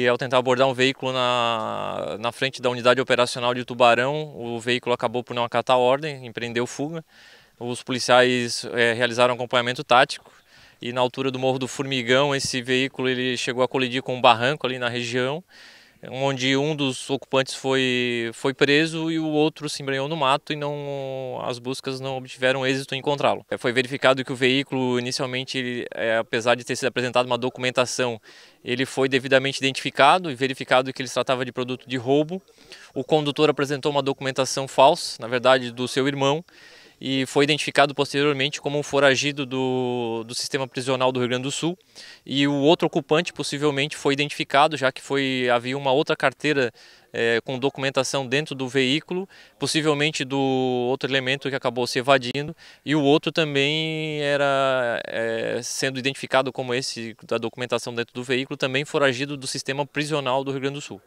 E ao tentar abordar um veículo na, na frente da unidade operacional de Tubarão, o veículo acabou por não acatar a ordem, empreendeu fuga. Os policiais é, realizaram acompanhamento tático e na altura do Morro do Formigão esse veículo ele chegou a colidir com um barranco ali na região onde um dos ocupantes foi, foi preso e o outro se embrenhou no mato e não, as buscas não obtiveram êxito em encontrá-lo. É, foi verificado que o veículo, inicialmente, é, apesar de ter sido apresentada uma documentação, ele foi devidamente identificado e verificado que ele se tratava de produto de roubo. O condutor apresentou uma documentação falsa, na verdade, do seu irmão, e foi identificado posteriormente como um foragido do, do sistema prisional do Rio Grande do Sul. E o outro ocupante possivelmente foi identificado, já que foi havia uma outra carteira é, com documentação dentro do veículo, possivelmente do outro elemento que acabou se evadindo, e o outro também era é, sendo identificado como esse da documentação dentro do veículo, também foragido do sistema prisional do Rio Grande do Sul.